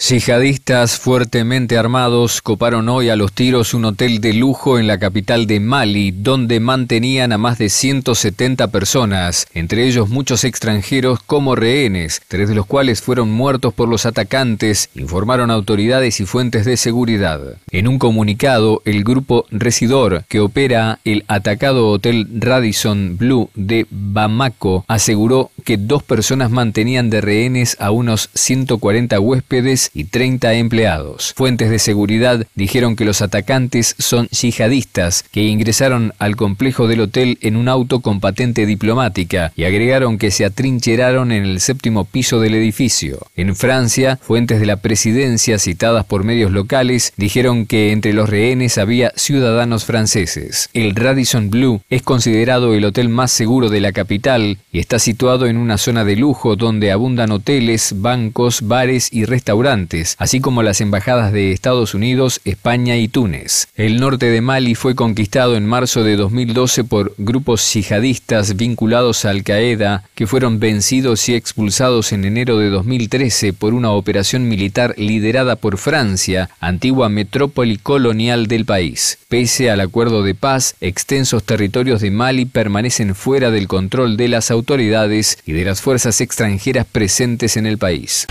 Yihadistas fuertemente armados coparon hoy a los tiros un hotel de lujo en la capital de Mali, donde mantenían a más de 170 personas, entre ellos muchos extranjeros como rehenes, tres de los cuales fueron muertos por los atacantes, informaron autoridades y fuentes de seguridad. En un comunicado, el grupo Residor, que opera el atacado hotel Radisson Blue de Bamako, aseguró que dos personas mantenían de rehenes a unos 140 huéspedes y 30 empleados. Fuentes de seguridad dijeron que los atacantes son yihadistas que ingresaron al complejo del hotel en un auto con patente diplomática y agregaron que se atrincheraron en el séptimo piso del edificio. En Francia, fuentes de la presidencia citadas por medios locales dijeron que entre los rehenes había ciudadanos franceses. El Radisson Blue es considerado el hotel más seguro de la capital y está situado en una zona de lujo donde abundan hoteles, bancos, bares y restaurantes, así como las embajadas de Estados Unidos, España y Túnez. El norte de Mali fue conquistado en marzo de 2012 por grupos yihadistas vinculados a Al-Qaeda que fueron vencidos y expulsados en enero de 2013 por una operación militar liderada por Francia, antigua metrópoli colonial del país. Pese al acuerdo de paz, extensos territorios de Mali permanecen fuera del control de las autoridades y de las fuerzas extranjeras presentes en el país.